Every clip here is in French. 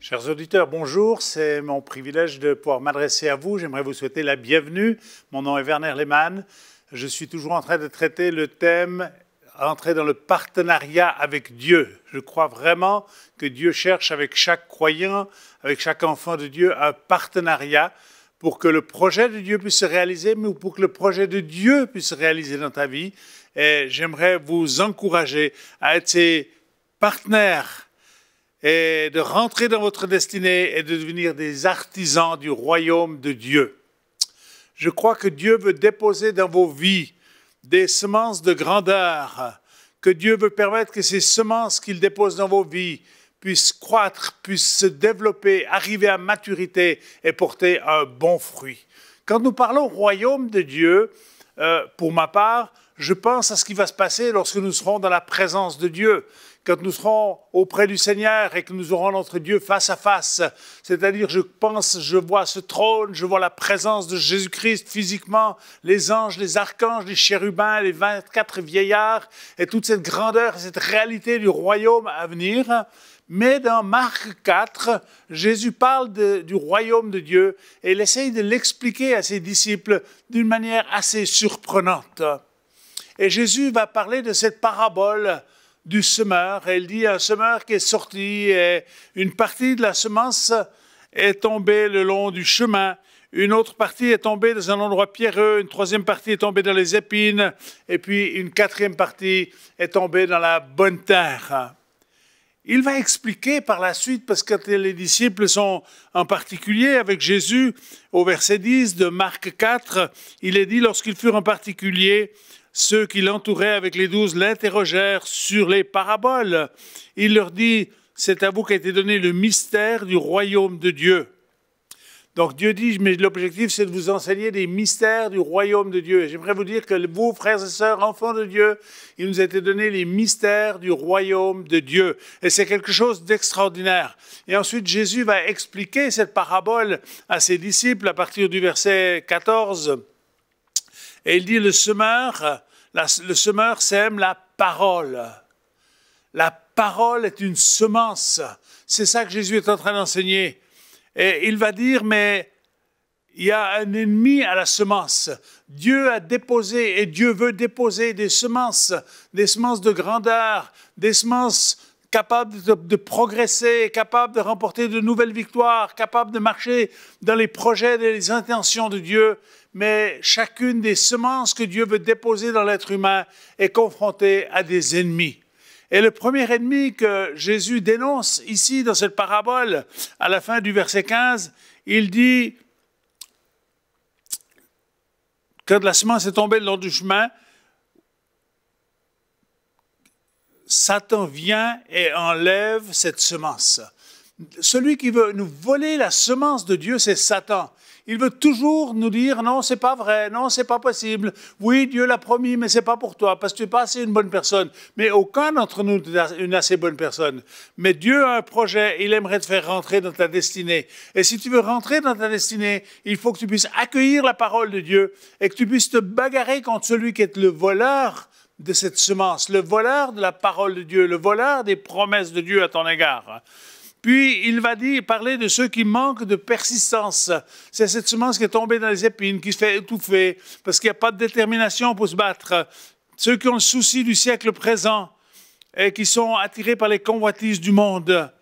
Chers auditeurs, bonjour. C'est mon privilège de pouvoir m'adresser à vous. J'aimerais vous souhaiter la bienvenue. Mon nom est Werner Lehmann. Je suis toujours en train de traiter le thème entrer dans le partenariat avec Dieu. Je crois vraiment que Dieu cherche avec chaque croyant, avec chaque enfant de Dieu, un partenariat pour que le projet de Dieu puisse se réaliser, mais pour que le projet de Dieu puisse se réaliser dans ta vie. Et j'aimerais vous encourager à être ses partenaires et de rentrer dans votre destinée et de devenir des artisans du royaume de Dieu. Je crois que Dieu veut déposer dans vos vies des semences de grandeur, que Dieu veut permettre que ces semences qu'il dépose dans vos vies puisse croître, puisse se développer, arriver à maturité et porter un bon fruit. Quand nous parlons royaume de Dieu, euh, pour ma part, je pense à ce qui va se passer lorsque nous serons dans la présence de Dieu, quand nous serons auprès du Seigneur et que nous aurons notre Dieu face à face. C'est-à-dire, je pense, je vois ce trône, je vois la présence de Jésus-Christ physiquement, les anges, les archanges, les chérubins, les 24 vieillards et toute cette grandeur, cette réalité du royaume à venir. Mais dans Marc 4, Jésus parle du royaume de Dieu et il essaye de l'expliquer à ses disciples d'une manière assez surprenante. Et Jésus va parler de cette parabole du semeur. il dit un semeur qui est sorti et une partie de la semence est tombée le long du chemin. Une autre partie est tombée dans un endroit pierreux, une troisième partie est tombée dans les épines, et puis une quatrième partie est tombée dans la bonne terre. Il va expliquer par la suite, parce que les disciples sont en particulier avec Jésus, au verset 10 de Marc 4, il est dit, lorsqu'ils furent en particulier, ceux qui l'entouraient avec les douze l'interrogèrent sur les paraboles. Il leur dit, c'est à vous qu'a été donné le mystère du royaume de Dieu. Donc Dieu dit, mais l'objectif, c'est de vous enseigner les mystères du royaume de Dieu. Et j'aimerais vous dire que vous, frères et sœurs, enfants de Dieu, il nous a été donné les mystères du royaume de Dieu. Et c'est quelque chose d'extraordinaire. Et ensuite, Jésus va expliquer cette parabole à ses disciples à partir du verset 14. Et il dit, le semeur, le semeur sème la parole. La parole est une semence. C'est ça que Jésus est en train d'enseigner. Et il va dire, mais il y a un ennemi à la semence. Dieu a déposé et Dieu veut déposer des semences, des semences de grandeur, des semences capables de, progresser, capables de remporter de nouvelles victoires, capables de marcher dans les projets et les intentions de Dieu. Mais chacune des semences que Dieu veut déposer dans l'être humain est confrontée à des ennemis. Et le premier ennemi que Jésus dénonce ici dans cette parabole, à la fin du verset 15, il dit, quand la semence est tombée le long du chemin, Satan vient et enlève cette semence. Celui qui veut nous voler la semence de Dieu, c'est Satan. Il veut toujours nous dire non, c'est pas vrai, non, c'est pas possible. Oui, Dieu l'a promis, mais c'est pas pour toi parce que tu es pas assez une bonne personne. Mais aucun d'entre nous n'est une assez bonne personne. Mais Dieu a un projet, il aimerait te faire rentrer dans ta destinée. Et si tu veux rentrer dans ta destinée, il faut que tu puisses accueillir la parole de Dieu et que tu puisses te bagarrer contre celui qui est le voleur de cette semence, le voleur de la parole de Dieu, le voleur des promesses de Dieu à ton égard. Puis il va dire, parler de ceux qui manquent de persistance. C'est cette semence qui est tombée dans les épines, qui se fait étouffer, parce qu'il n'y a pas de détermination pour se battre. Ceux qui ont le souci du siècle présent et qui sont attirés par les convoitises du monde.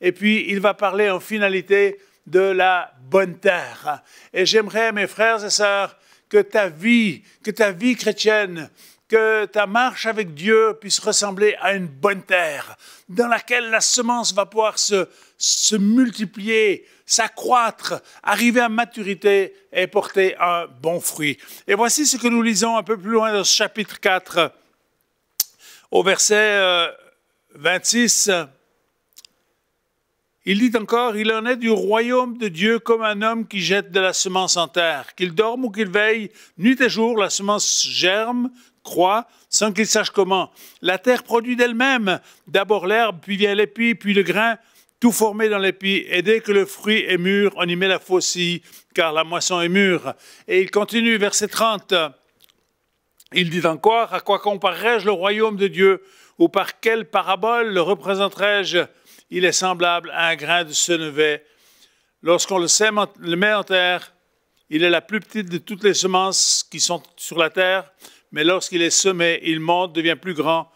Et puis il va parler en finalité de la bonne terre. Et j'aimerais, mes frères et sœurs, que ta vie, que ta vie chrétienne, que ta marche avec Dieu puisse ressembler à une bonne terre dans laquelle la semence va pouvoir se, multiplier, s'accroître, arriver à maturité et porter un bon fruit. Et voici ce que nous lisons un peu plus loin dans ce chapitre 4, au verset 26. Euh, il dit encore, il en est du royaume de Dieu comme un homme qui jette de la semence en terre. Qu'il dorme ou qu'il veille, nuit et jour, la semence germe, Croit sans qu'il sache comment. La terre produit d'elle-même, d'abord l'herbe, puis vient l'épi, puis le grain, tout formé dans l'épi. Et dès que le fruit est mûr, on y met la faucille, car la moisson est mûre. Et il continue, verset 30. Il dit encore, à quoi comparerais je le royaume de Dieu ou par quelle parabole le représenterai-je Il est semblable à un grain de senevet. Lorsqu'on le, le met en terre, il est la plus petite de toutes les semences qui sont sur la terre, mais lorsqu'il est semé, il monte, devient plus grand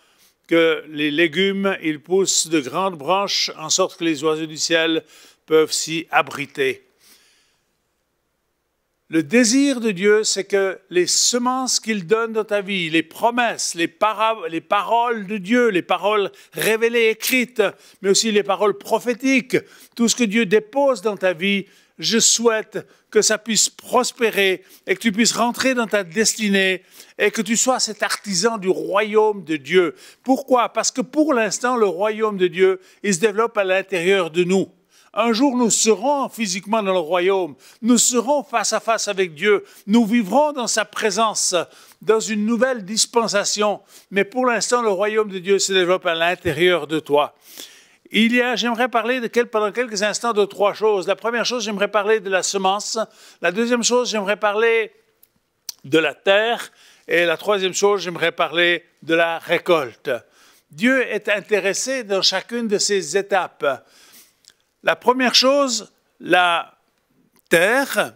que les légumes, il pousse de grandes branches en sorte que les oiseaux du ciel peuvent s'y abriter. Le désir de Dieu, c'est que les semences qu'il donne dans ta vie, les promesses, les, paroles de Dieu, les paroles révélées, écrites, mais aussi les paroles prophétiques, tout ce que Dieu dépose dans ta vie, je souhaite que ça puisse prospérer et que tu puisses rentrer dans ta destinée et que tu sois cet artisan du royaume de Dieu. Pourquoi Parce que pour l'instant, le royaume de Dieu, il se développe à l'intérieur de nous. Un jour, nous serons physiquement dans le royaume, nous serons face à face avec Dieu, nous vivrons dans sa présence, dans une nouvelle dispensation. Mais pour l'instant, le royaume de Dieu se développe à l'intérieur de toi. Il y a, j'aimerais parler de pendant quelques instants de trois choses. La première chose, j'aimerais parler de la semence. La deuxième chose, j'aimerais parler de la terre. Et la troisième chose, j'aimerais parler de la récolte. Dieu est intéressé dans chacune de ces étapes. La première chose, la terre.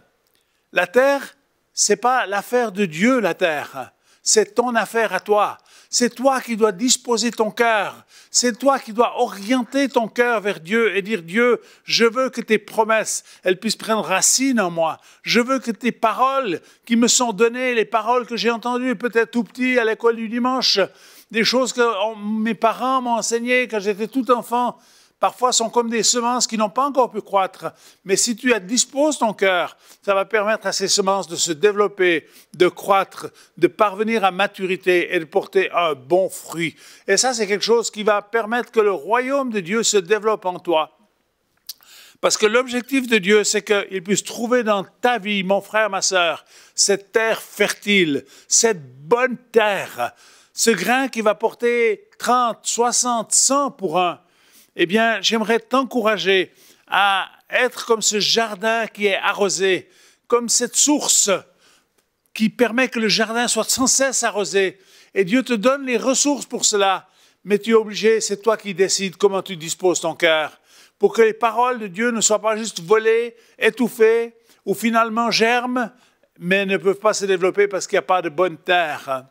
La terre, ce n'est pas l'affaire de Dieu, la terre. C'est ton affaire à toi. C'est toi qui dois disposer ton cœur. C'est toi qui dois orienter ton cœur vers Dieu et dire Dieu, je veux que tes promesses, elles puissent prendre racine en moi. Je veux que tes paroles qui me sont données, les paroles que j'ai entendues peut-être tout petit à l'école du dimanche, des choses que mes parents m'ont enseignées quand j'étais tout enfant, parfois sont comme des semences qui n'ont pas encore pu croître. Mais si tu disposes ton cœur, ça va permettre à ces semences de se développer, de croître, de parvenir à maturité et de porter un bon fruit. Et ça, c'est quelque chose qui va permettre que le royaume de Dieu se développe en toi. Parce que l'objectif de Dieu, c'est qu'il puisse trouver dans ta vie, mon frère, ma sœur, cette terre fertile, cette bonne terre, ce grain qui va porter 30, 60, 100 pour un, eh bien, j'aimerais t'encourager à être comme ce jardin qui est arrosé, comme cette source qui permet que le jardin soit sans cesse arrosé. Et Dieu te donne les ressources pour cela. Mais tu es obligé, c'est toi qui décides comment tu disposes ton cœur, pour que les paroles de Dieu ne soient pas juste volées, étouffées, ou finalement germent, mais ne peuvent pas se développer parce qu'il n'y a pas de bonne terre.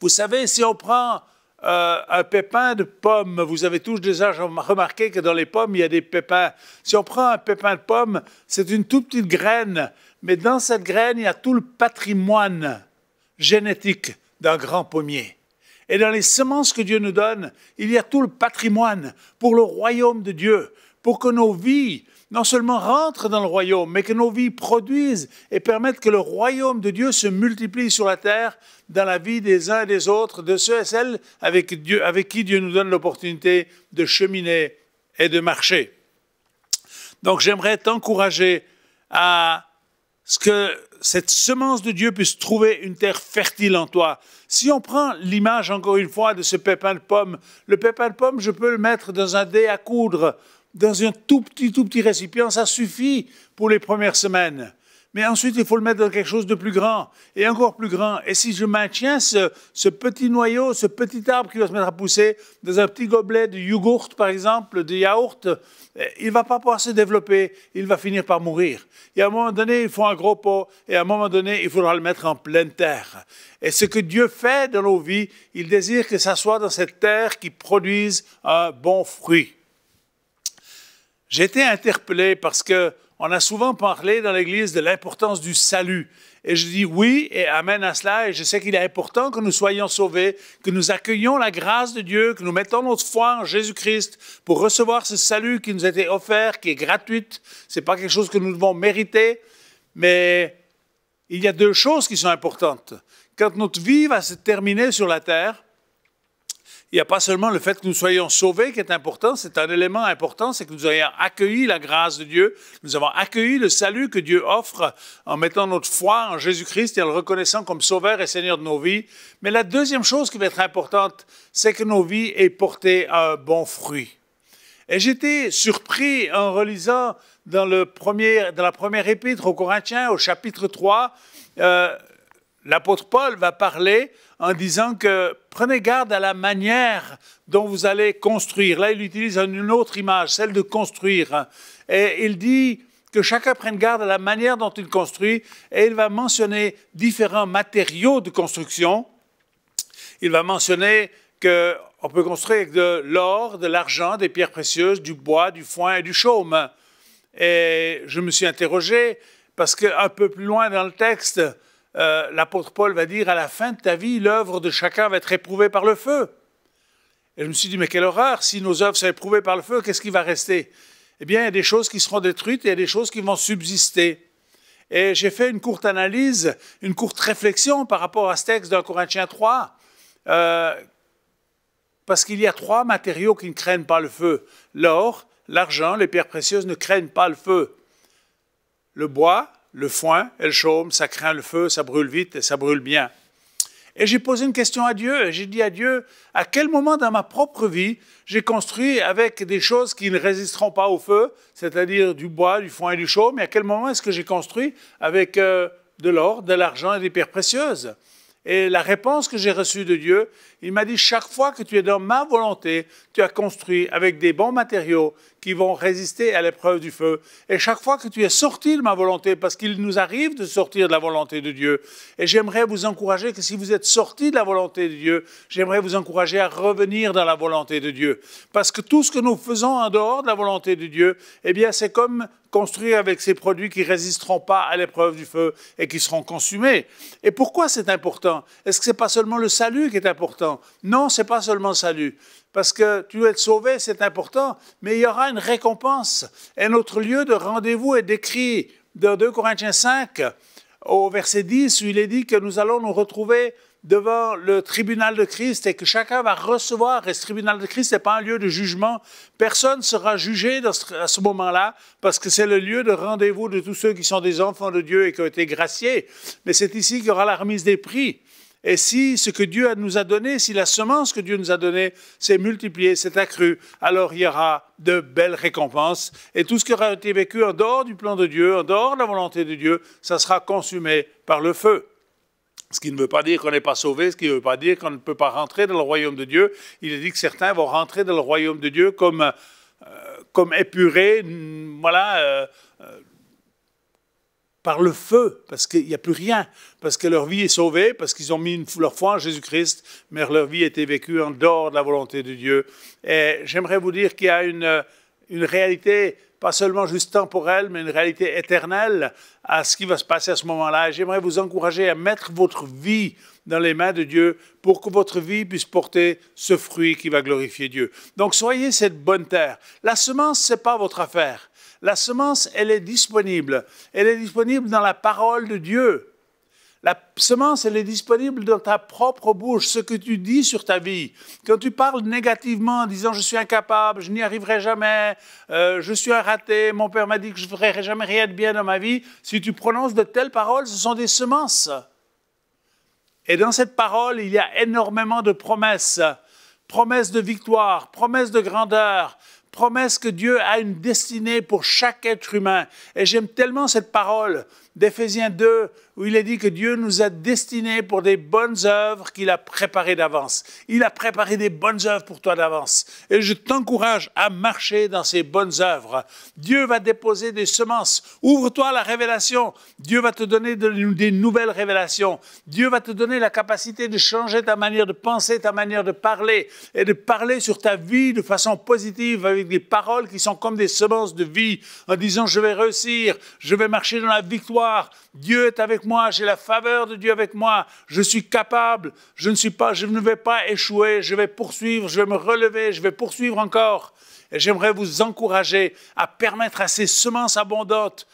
Vous savez, si on prend euh, un pépin de pomme. Vous avez tous déjà remarqué que dans les pommes, il y a des pépins. Si on prend un pépin de pomme, c'est une toute petite graine, mais dans cette graine, il y a tout le patrimoine génétique d'un grand pommier. Et dans les semences que Dieu nous donne, il y a tout le patrimoine pour le royaume de Dieu, pour que nos vies non seulement rentrent dans le royaume, mais que nos vies produisent et permettent que le royaume de Dieu se multiplie sur la terre, dans la vie des uns et des autres, de ceux et celles avec, Dieu, avec qui Dieu nous donne l'opportunité de cheminer et de marcher. Donc j'aimerais t'encourager à ce que cette semence de Dieu puisse trouver une terre fertile en toi. Si on prend l'image encore une fois de ce pépin de pomme, le pépin de pomme, je peux le mettre dans un dé à coudre dans un tout petit, tout petit récipient, ça suffit pour les premières semaines. Mais ensuite, il faut le mettre dans quelque chose de plus grand et encore plus grand. Et si je maintiens ce, petit noyau, ce petit arbre qui va se mettre à pousser dans un petit gobelet de yogourt, par exemple, de yaourt, eh, il ne va pas pouvoir se développer, il va finir par mourir. Et à un moment donné, il faut un gros pot, et à un moment donné, il faudra le mettre en pleine terre. Et ce que Dieu fait dans nos vies, il désire que ça soit dans cette terre qui produise un bon fruit. J'ai été interpellé parce que on a souvent parlé dans l'Église de l'importance du salut. Et je dis oui et amen à cela. Et je sais qu'il est important que nous soyons sauvés, que nous accueillions la grâce de Dieu, que nous mettons notre foi en Jésus-Christ pour recevoir ce salut qui nous a été offert, qui est gratuit. C'est pas quelque chose que nous devons mériter. Mais il y a deux choses qui sont importantes. Quand notre vie va se terminer sur la terre, il n'y a pas seulement le fait que nous soyons sauvés qui est important, c'est un élément important, c'est que nous ayons accueilli la grâce de Dieu, nous avons accueilli le salut que Dieu offre en mettant notre foi en Jésus-Christ et en le reconnaissant comme Sauveur et Seigneur de nos vies. Mais la deuxième chose qui va être importante, c'est que nos vies aient porté un bon fruit. Et j'étais surpris en relisant dans, le premier, la première épître aux Corinthiens, au chapitre 3, l'apôtre Paul va parler en disant que prenez garde à la manière dont vous allez construire. Là, il utilise une autre image, celle de construire. Et il dit que chacun prenne garde à la manière dont il construit et il va mentionner différents matériaux de construction. Il va mentionner qu'on peut construire avec de l'or, de l'argent, des pierres précieuses, du bois, du foin et du chaume. Et je me suis interrogé parce qu'un peu plus loin dans le texte, euh, l'apôtre Paul va dire, à la fin de ta vie, l'œuvre de chacun va être éprouvée par le feu. Et je me suis dit, mais quelle horreur, si nos œuvres sont éprouvées par le feu, qu'est-ce qui va rester Eh bien, il y a des choses qui seront détruites et il y a des choses qui vont subsister. Et j'ai fait une courte analyse, une courte réflexion par rapport à ce texte d'un Corinthiens 3, euh, parce qu'il y a trois matériaux qui ne craignent pas le feu. L'or, l'argent, les pierres précieuses ne craignent pas le feu. Le bois, le foin, elle chaume, ça craint le feu, ça brûle vite et ça brûle bien. Et j'ai posé une question à Dieu j'ai dit à Dieu, à quel moment dans ma propre vie j'ai construit avec des choses qui ne résisteront pas au feu, c'est-à-dire du bois, du foin et du chaume, mais à quel moment est-ce que j'ai construit avec euh, de l'or, de l'argent et des pierres précieuses Et la réponse que j'ai reçue de Dieu, il m'a dit, chaque fois que tu es dans ma volonté, tu as construit avec des bons matériaux qui vont résister à l'épreuve du feu. Et chaque fois que tu es sorti de ma volonté, parce qu'il nous arrive de sortir de la volonté de Dieu, et j'aimerais vous encourager que si vous êtes sorti de la volonté de Dieu, j'aimerais vous encourager à revenir dans la volonté de Dieu. Parce que tout ce que nous faisons en dehors de la volonté de Dieu, eh bien c'est comme construire avec ces produits qui résisteront pas à l'épreuve du feu et qui seront consumés. Et pourquoi c'est important Est-ce que c'est pas seulement le salut qui est important Non, c'est pas seulement le salut parce que tu es être sauvé, c'est important, mais il y aura une récompense. Et notre lieu de rendez-vous est décrit dans 2 Corinthiens 5, au verset 10, où il est dit que nous allons nous retrouver devant le tribunal de Christ et que chacun va recevoir. Et ce tribunal de Christ n'est pas un lieu de jugement. Personne ne sera jugé à ce moment-là parce que c'est le lieu de rendez-vous de tous ceux qui sont des enfants de Dieu et qui ont été graciés. Mais c'est ici qu'il y aura la remise des prix. Et si ce que Dieu nous a donné, si la semence que Dieu nous a donnée s'est multipliée, s'est accrue, alors il y aura de belles récompenses. Et tout ce qui aura été vécu en dehors du plan de Dieu, en dehors de la volonté de Dieu, ça sera consumé par le feu. Ce qui ne veut pas dire qu'on n'est pas sauvé, ce qui ne veut pas dire qu'on ne peut pas rentrer dans le royaume de Dieu. Il est dit que certains vont rentrer dans le royaume de Dieu comme, euh, comme épurés, voilà, euh, euh, par le feu, parce qu'il n'y a plus rien, parce que leur vie est sauvée, parce qu'ils ont mis leur foi en Jésus-Christ, mais leur vie a été vécue en dehors de la volonté de Dieu. Et j'aimerais vous dire qu'il y a une, réalité pas seulement juste temporelle, mais une réalité éternelle à ce qui va se passer à ce moment-là. J'aimerais vous encourager à mettre votre vie dans les mains de Dieu pour que votre vie puisse porter ce fruit qui va glorifier Dieu. Donc soyez cette bonne terre. La semence, ce n'est pas votre affaire. La semence, elle est disponible. Elle est disponible dans la parole de Dieu. La semence, elle est disponible dans ta propre bouche, ce que tu dis sur ta vie. Quand tu parles négativement en disant je suis incapable, je n'y arriverai jamais, euh, je suis un raté, mon père m'a dit que je ne ferai jamais rien de bien dans ma vie, si tu prononces de telles paroles, ce sont des semences. Et dans cette parole, il y a énormément de promesses. Promesses de victoire, promesses de grandeur, promesse que Dieu a une destinée pour chaque être humain. Et j'aime tellement cette parole d'Éphésiens 2, où il est dit que Dieu nous a destinés pour des bonnes œuvres qu'il a préparées d'avance. Il a préparé des bonnes œuvres pour toi d'avance. Et je t'encourage à marcher dans ces bonnes œuvres. Dieu va déposer des semences. Ouvre-toi à la révélation. Dieu va te donner des nouvelles révélations. Dieu va te donner la capacité de changer ta manière de penser, ta manière de parler et de parler sur ta vie de façon positive avec des paroles qui sont comme des semences de vie en disant je vais réussir, je vais marcher dans la victoire. Dieu est avec moi, j'ai la faveur de Dieu avec moi, je suis capable, je ne, suis pas, je ne vais pas échouer, je vais poursuivre, je vais me relever, je vais poursuivre encore. Et j'aimerais vous encourager à permettre à ces semences abondantes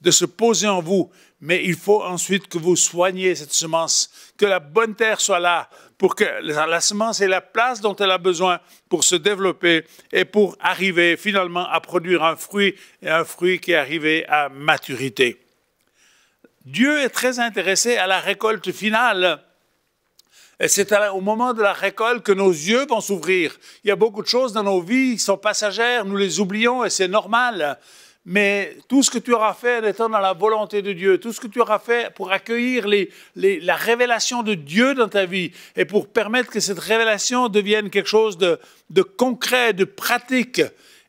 de se poser en vous, mais il faut ensuite que vous soignez cette semence, que la bonne terre soit là pour que la semence ait la place dont elle a besoin pour se développer et pour arriver finalement à produire un fruit et un fruit qui est arrivé à maturité. Dieu est très intéressé à la récolte finale. Et C'est au moment de la récolte que nos yeux vont s'ouvrir. Il y a beaucoup de choses dans nos vies qui sont passagères, nous les oublions et c'est normal. Mais tout ce que tu auras fait en étant dans la volonté de Dieu, tout ce que tu auras fait pour accueillir la révélation de Dieu dans ta vie et pour permettre que cette révélation devienne quelque chose de concret, de pratique,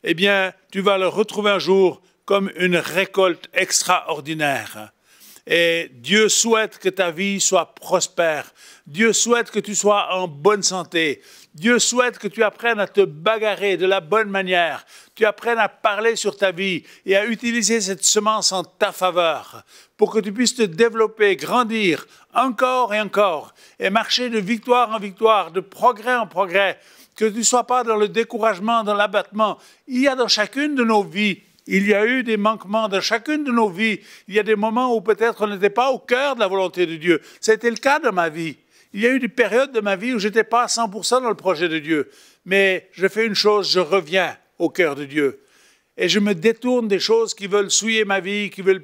eh bien, tu vas le retrouver un jour comme une récolte extraordinaire. Et Dieu souhaite que ta vie soit prospère. Dieu souhaite que tu sois en bonne santé. Dieu souhaite que tu apprennes à te bagarrer de la bonne manière. Tu apprennes à parler sur ta vie et à utiliser cette semence en ta faveur pour que tu puisses te développer, grandir encore et encore et marcher de victoire en victoire, de progrès en progrès. Que tu ne sois pas dans le découragement, dans l'abattement. Il y a dans chacune de nos vies il y a eu des manquements dans chacune de nos vies. Il y a des moments où peut-être on n'était pas au cœur de la volonté de Dieu. C'était le cas de ma vie. Il y a eu des périodes de ma vie où j'étais pas à 100% dans le projet de Dieu. Mais je fais une chose, je reviens au cœur de Dieu. Et je me détourne des choses qui veulent souiller ma vie, qui veulent,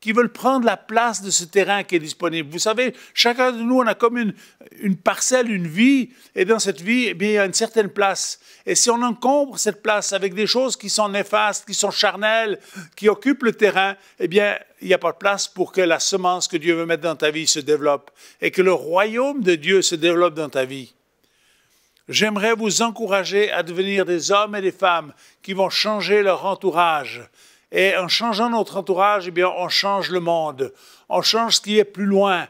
qui veulent prendre la place de ce terrain qui est disponible. Vous savez, chacun de nous, on a comme une, parcelle, une vie, et dans cette vie, eh bien, il y a une certaine place. Et si on encombre cette place avec des choses qui sont néfastes, qui sont charnelles, qui occupent le terrain, eh bien, il n'y a pas de place pour que la semence que Dieu veut mettre dans ta vie se développe et que le royaume de Dieu se développe dans ta vie. J'aimerais vous encourager à devenir des hommes et des femmes qui vont changer leur entourage, et en changeant notre entourage, eh bien, on change le monde, on change ce qui est plus loin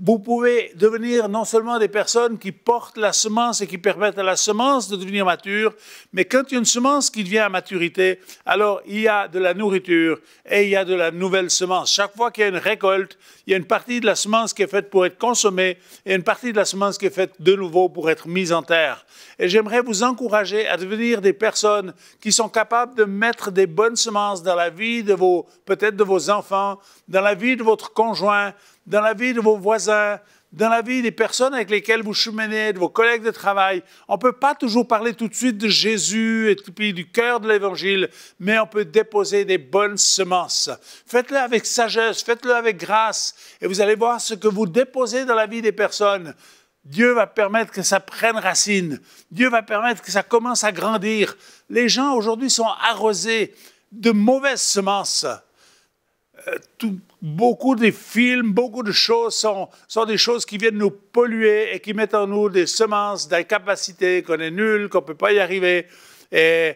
vous pouvez devenir non seulement des personnes qui portent la semence et qui permettent à la semence de devenir mature, mais quand il y a une semence qui devient à maturité, alors il y a de la nourriture et il y a de la nouvelle semence. Chaque fois qu'il y a une récolte, il y a une partie de la semence qui est faite pour être consommée et une partie de la semence qui est faite de nouveau pour être mise en terre. Et j'aimerais vous encourager à devenir des personnes qui sont capables de mettre des bonnes semences dans la vie de vos, peut-être de vos enfants, dans la vie de votre conjoint, dans la vie de vos voisins, dans la vie des personnes avec lesquelles vous cheminez, de vos collègues de travail. On ne peut pas toujours parler tout de suite de Jésus et du cœur de l'Évangile, mais on peut déposer des bonnes semences. Faites-le avec sagesse, faites-le avec grâce, et vous allez voir ce que vous déposez dans la vie des personnes. Dieu va permettre que ça prenne racine. Dieu va permettre que ça commence à grandir. Les gens aujourd'hui sont arrosés de mauvaises semences. Euh, tout, beaucoup de films, beaucoup de choses sont, des choses qui viennent nous polluer et qui mettent en nous des semences d'incapacité, qu'on est nul, qu'on ne peut pas y arriver. Et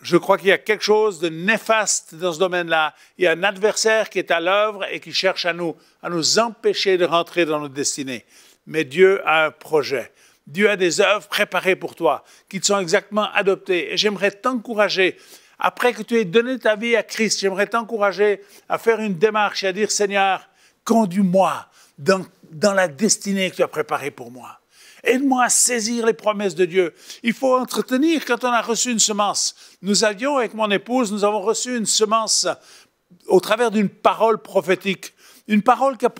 je crois qu'il y a quelque chose de néfaste dans ce domaine-là. Il y a un adversaire qui est à l'œuvre et qui cherche à nous, à nous empêcher de rentrer dans notre destinée. Mais Dieu a un projet. Dieu a des œuvres préparées pour toi qui te sont exactement adoptées. Et j'aimerais t'encourager après que tu aies donné ta vie à Christ, j'aimerais t'encourager à faire une démarche et à dire, Seigneur, conduis-moi dans, la destinée que tu as préparée pour moi. Aide-moi à saisir les promesses de Dieu. Il faut entretenir quand on a reçu une semence. Nous avions, avec mon épouse, nous avons reçu une semence au travers d'une parole prophétique. Une parole qui a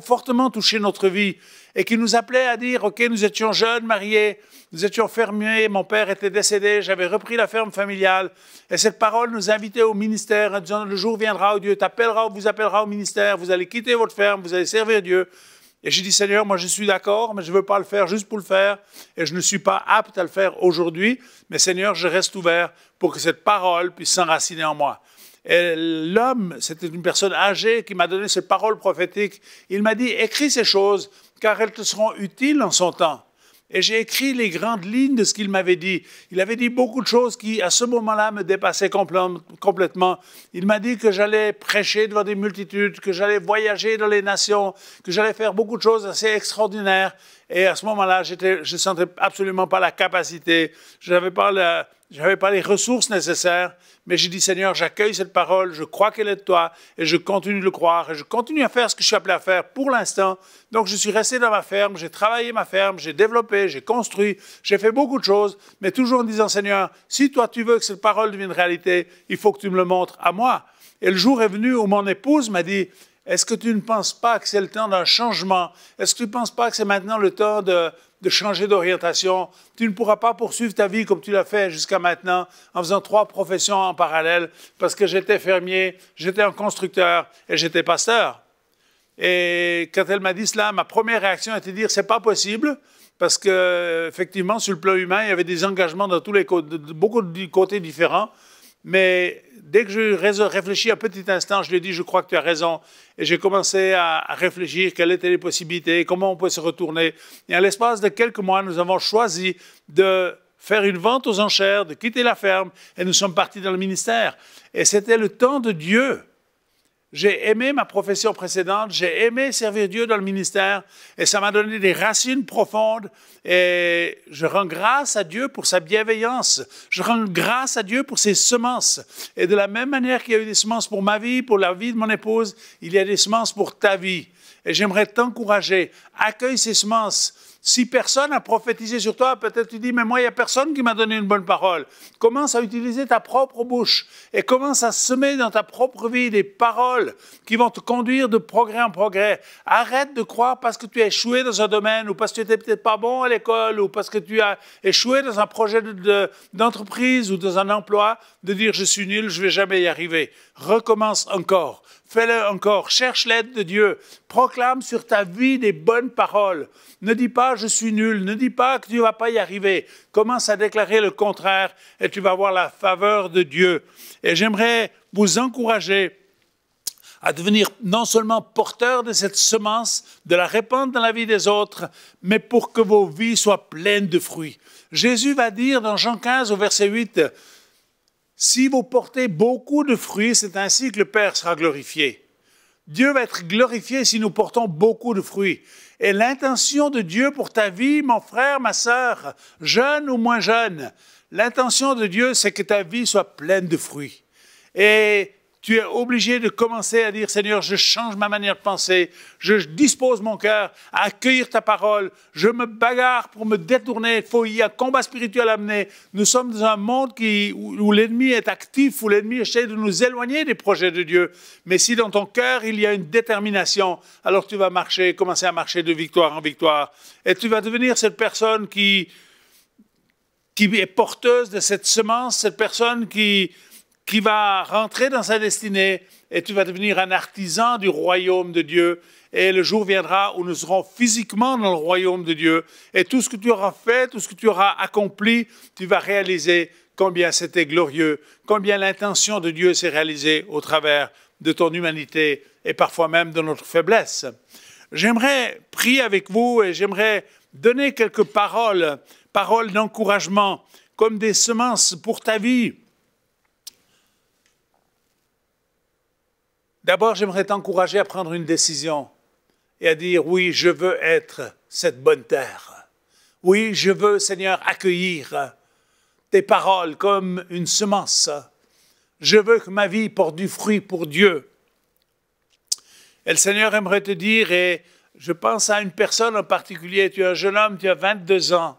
fortement touché notre vie et qui nous appelait à dire, OK, nous étions jeunes, mariés, nous étions fermiers, mon père était décédé, j'avais repris la ferme familiale. Et cette parole nous invitait au ministère en disant, le jour viendra où Dieu t'appellera vous appellera au ministère, vous allez quitter votre ferme, vous allez servir Dieu. Et j'ai dit, Seigneur, moi je suis d'accord, mais je ne veux pas le faire juste pour le faire, et je ne suis pas apte à le faire aujourd'hui, mais Seigneur, je reste ouvert pour que cette parole puisse s'enraciner en moi l'homme, c'était une personne âgée qui m'a donné ces paroles prophétiques. Il m'a dit, écris ces choses, car elles te seront utiles en son temps. Et j'ai écrit les grandes lignes de ce qu'il m'avait dit. Il avait dit beaucoup de choses qui, à ce moment-là, me dépassaient complètement. Il m'a dit que j'allais prêcher devant des multitudes, que j'allais voyager dans les nations, que j'allais faire beaucoup de choses assez extraordinaires. Et à ce moment-là, je ne sentais absolument pas la capacité, je n'avais pas la, je n'avais pas les ressources nécessaires, mais j'ai dit, Seigneur, j'accueille cette parole, je crois qu'elle est de toi, et je continue de le croire, et je continue à faire ce que je suis appelé à faire pour l'instant. Donc je suis resté dans ma ferme, j'ai travaillé ma ferme, j'ai développé, j'ai construit, j'ai fait beaucoup de choses, mais toujours en disant, Seigneur, si toi tu veux que cette parole devienne réalité, il faut que tu me le montres à moi. Et le jour est venu où mon épouse m'a dit, est-ce que tu ne penses pas que c'est le temps d'un changement? Est-ce que tu ne penses pas que c'est maintenant le temps de, changer d'orientation? Tu ne pourras pas poursuivre ta vie comme tu l'as fait jusqu'à maintenant en faisant trois professions en parallèle parce que j'étais fermier, j'étais un constructeur et j'étais pasteur. Et quand elle m'a dit cela, ma première réaction a été de dire c'est pas possible parce que effectivement sur le plan humain, il y avait des engagements dans tous les de beaucoup de côtés différents. Mais dès que je réfléchi un petit instant, je lui ai dit, je crois que tu as raison. Et j'ai commencé à réfléchir quelles étaient les possibilités, comment on pouvait se retourner. Et à l'espace de quelques mois, nous avons choisi de faire une vente aux enchères, de quitter la ferme, et nous sommes partis dans le ministère. Et c'était le temps de Dieu. J'ai aimé ma profession précédente, j'ai aimé servir Dieu dans le ministère et ça m'a donné des racines profondes et je rends grâce à Dieu pour sa bienveillance. Je rends grâce à Dieu pour ses semences. Et de la même manière qu'il y a eu des semences pour ma vie, pour la vie de mon épouse, il y a des semences pour ta vie. Et j'aimerais t'encourager, accueille ces semences si personne a prophétisé sur toi, peut-être tu dis, mais moi, il n'y a personne qui m'a donné une bonne parole. Commence à utiliser ta propre bouche et commence à semer dans ta propre vie des paroles qui vont te conduire de progrès en progrès. Arrête de croire parce que tu as échoué dans un domaine ou parce que tu n'étais peut-être pas bon à l'école ou parce que tu as échoué dans un projet d'entreprise ou dans un emploi de dire, je suis nul, je ne vais jamais y arriver. Recommence encore. Fais-le encore. Cherche l'aide de Dieu. Proclame sur ta vie des bonnes paroles. Ne dis pas je suis nul, ne dis pas que tu ne vas pas y arriver. Commence à déclarer le contraire et tu vas avoir la faveur de Dieu. Et j'aimerais vous encourager à devenir non seulement porteur de cette semence, de la répandre dans la vie des autres, mais pour que vos vies soient pleines de fruits. Jésus va dire dans Jean 15 au verset 8, Si vous portez beaucoup de fruits, c'est ainsi que le Père sera glorifié. Dieu va être glorifié si nous portons beaucoup de fruits. Et l'intention de Dieu pour ta vie, mon frère, ma sœur, jeune ou moins jeune, l'intention de Dieu, c'est que ta vie soit pleine de fruits. Et tu es obligé de commencer à dire, Seigneur, je change ma manière de penser, je dispose mon cœur à accueillir ta parole, je me bagarre pour me détourner, il faut y avoir un combat spirituel à mener. Nous sommes dans un monde où, l'ennemi est actif, où l'ennemi essaie de nous éloigner des projets de Dieu. Mais si dans ton cœur, il y a une détermination, alors tu vas marcher, commencer à marcher de victoire en victoire. Et tu vas devenir cette personne qui, qui est porteuse de cette semence, cette personne qui qui va rentrer dans sa destinée et tu vas devenir un artisan du royaume de Dieu. Et le jour viendra où nous serons physiquement dans le royaume de Dieu. Et tout ce que tu auras fait, tout ce que tu auras accompli, tu vas réaliser combien c'était glorieux, combien l'intention de Dieu s'est réalisée au travers de ton humanité et parfois même de notre faiblesse. J'aimerais prier avec vous et j'aimerais donner quelques paroles, paroles d'encouragement, comme des semences pour ta vie D'abord, j'aimerais t'encourager à prendre une décision et à dire, oui, je veux être cette bonne terre. Oui, je veux, Seigneur, accueillir tes paroles comme une semence. Je veux que ma vie porte du fruit pour Dieu. Et le Seigneur aimerait te dire, et je pense à une personne en particulier, tu es un jeune homme, tu as 22 ans,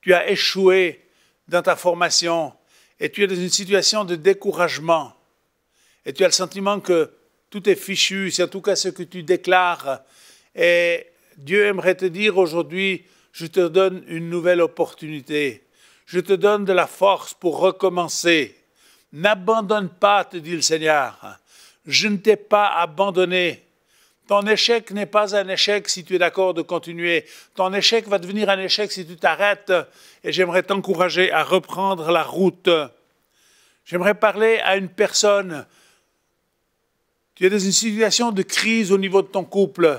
tu as échoué dans ta formation et tu es dans une situation de découragement et tu as le sentiment que tout est fichu, c'est en tout cas ce que tu déclares. Et Dieu aimerait te dire aujourd'hui, je te donne une nouvelle opportunité. Je te donne de la force pour recommencer. N'abandonne pas, te dit le Seigneur. Je ne t'ai pas abandonné. Ton échec n'est pas un échec si tu es d'accord de continuer. Ton échec va devenir un échec si tu t'arrêtes. Et j'aimerais t'encourager à reprendre la route. J'aimerais parler à une personne tu es dans une situation de crise au niveau de ton couple.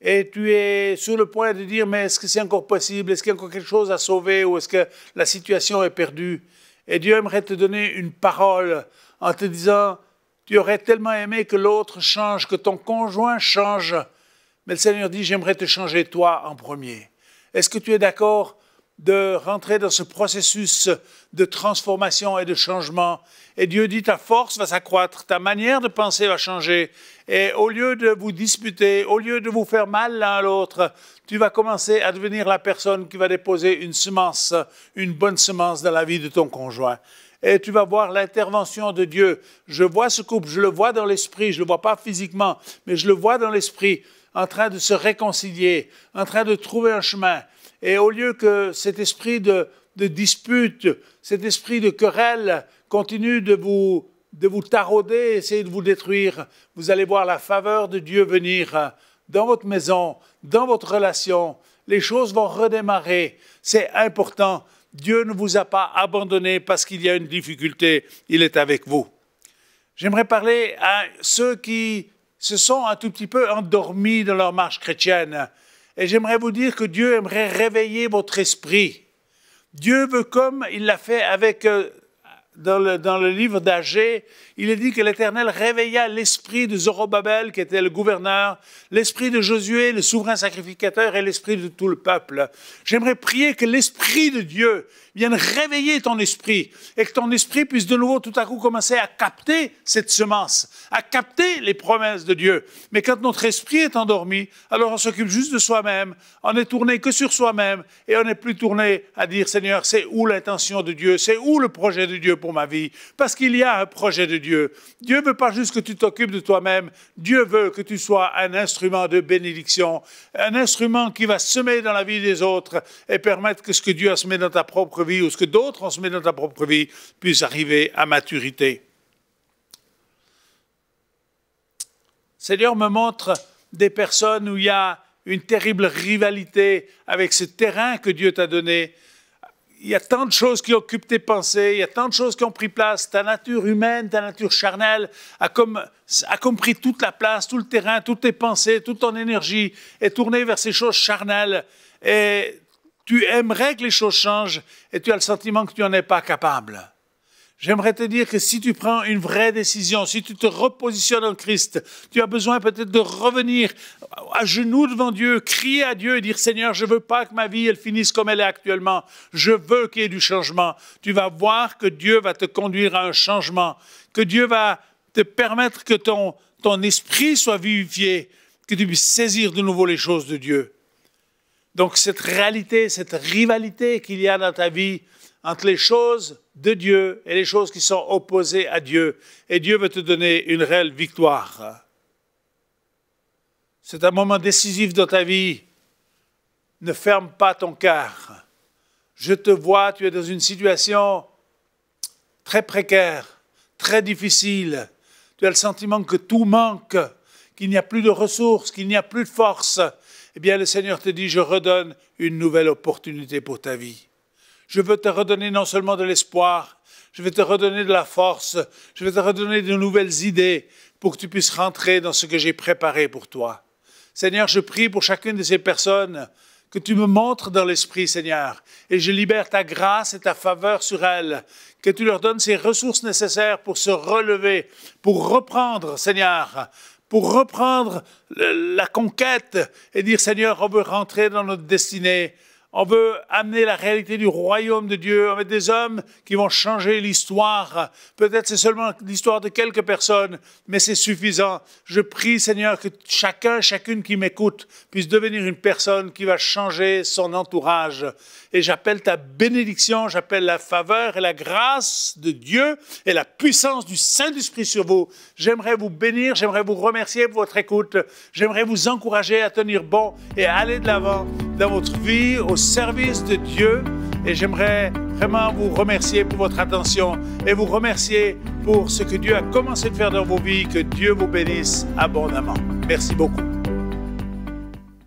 Et tu es sur le point de dire, mais est-ce que c'est encore possible Est-ce qu'il y a encore quelque chose à sauver Ou est-ce que la situation est perdue Et Dieu aimerait te donner une parole en te disant, tu aurais tellement aimé que l'autre change, que ton conjoint change. Mais le Seigneur dit, j'aimerais te changer toi en premier. Est-ce que tu es d'accord de rentrer dans ce processus de transformation et de changement. Et Dieu dit, ta force va s'accroître, ta manière de penser va changer. Et au lieu de vous disputer, au lieu de vous faire mal l'un à l'autre, tu vas commencer à devenir la personne qui va déposer une semence, une bonne semence dans la vie de ton conjoint et tu vas voir l'intervention de Dieu. Je vois ce couple, je le vois dans l'esprit, je ne le vois pas physiquement, mais je le vois dans l'esprit en train de se réconcilier, en train de trouver un chemin. Et au lieu que cet esprit de, dispute, cet esprit de querelle continue de vous, de vous tarauder, essayer de vous détruire, vous allez voir la faveur de Dieu venir dans votre maison, dans votre relation. Les choses vont redémarrer. C'est important. Dieu ne vous a pas abandonné parce qu'il y a une difficulté. Il est avec vous. J'aimerais parler à ceux qui se sont un tout petit peu endormis dans leur marche chrétienne. Et j'aimerais vous dire que Dieu aimerait réveiller votre esprit. Dieu veut, comme il l'a fait avec euh, dans le, livre d'Agé, il est dit que l'Éternel réveilla l'esprit de Zorobabel, qui était le gouverneur, l'esprit de Josué, le souverain sacrificateur, et l'esprit de tout le peuple. J'aimerais prier que l'esprit de Dieu vienne réveiller ton esprit et que ton esprit puisse de nouveau tout à coup commencer à capter cette semence, à capter les promesses de Dieu. Mais quand notre esprit est endormi, alors on s'occupe juste de soi-même, on est tourné que sur soi-même et on n'est plus tourné à dire Seigneur, c'est où l'intention de Dieu, c'est où le projet de Dieu pour ma vie, parce qu'il y a un projet de Dieu. Dieu ne veut pas juste que tu t'occupes de toi-même, Dieu veut que tu sois un instrument de bénédiction, un instrument qui va semer dans la vie des autres et permettre que ce que Dieu a semé dans ta propre vie ou ce que d'autres ont semé dans ta propre vie puisse arriver à maturité. Seigneur me montre des personnes où il y a une terrible rivalité avec ce terrain que Dieu t'a donné, il y a tant de choses qui occupent tes pensées, il y a tant de choses qui ont pris place. Ta nature humaine, ta nature charnelle a, comme, a compris toute la place, tout le terrain, toutes tes pensées, toute ton énergie est tournée vers ces choses charnelles. Et tu aimerais que les choses changent et tu as le sentiment que tu n'en es pas capable. J'aimerais te dire que si tu prends une vraie décision, si tu te repositionnes en Christ, tu as besoin peut-être de revenir à genoux devant Dieu, crier à Dieu et dire Seigneur, je veux pas que ma vie elle finisse comme elle est actuellement. Je veux qu'il y ait du changement. Tu vas voir que Dieu va te conduire à un changement, que Dieu va te permettre que ton, ton esprit soit vivifié, que tu puisses saisir de nouveau les choses de Dieu. Donc cette réalité, cette rivalité qu'il y a dans ta vie entre les choses de Dieu et les choses qui sont opposées à Dieu. Et Dieu veut te donner une réelle victoire. C'est un moment décisif dans ta vie. Ne ferme pas ton cœur. Je te vois, tu es dans une situation très précaire, très difficile. Tu as le sentiment que tout manque, qu'il n'y a plus de ressources, qu'il n'y a plus de force. Eh bien, le Seigneur te dit, je redonne une nouvelle opportunité pour ta vie. Je veux te redonner non seulement de l'espoir, je vais te redonner de la force, je vais te redonner de nouvelles idées pour que tu puisses rentrer dans ce que j'ai préparé pour toi. Seigneur, je prie pour chacune de ces personnes que tu me montres dans l'esprit, Seigneur, et je libère ta grâce et ta faveur sur elles, que tu leur donnes ces ressources nécessaires pour se relever, pour reprendre, Seigneur, pour reprendre la conquête et dire, Seigneur, on veut rentrer dans notre destinée, on veut amener la réalité du royaume de Dieu, on veut des hommes qui vont changer l'histoire. Peut-être c'est seulement l'histoire de quelques personnes, mais c'est suffisant. Je prie, Seigneur, que chacun, chacune qui m'écoute puisse devenir une personne qui va changer son entourage. Et j'appelle ta bénédiction, j'appelle la faveur et la grâce de Dieu et la puissance du Saint-Esprit sur vous. J'aimerais vous bénir, j'aimerais vous remercier pour votre écoute, j'aimerais vous encourager à tenir bon et à aller de l'avant dans votre vie au service de Dieu. Et j'aimerais vraiment vous remercier pour votre attention et vous remercier pour ce que Dieu a commencé de faire dans vos vies. Que Dieu vous bénisse abondamment. Merci beaucoup.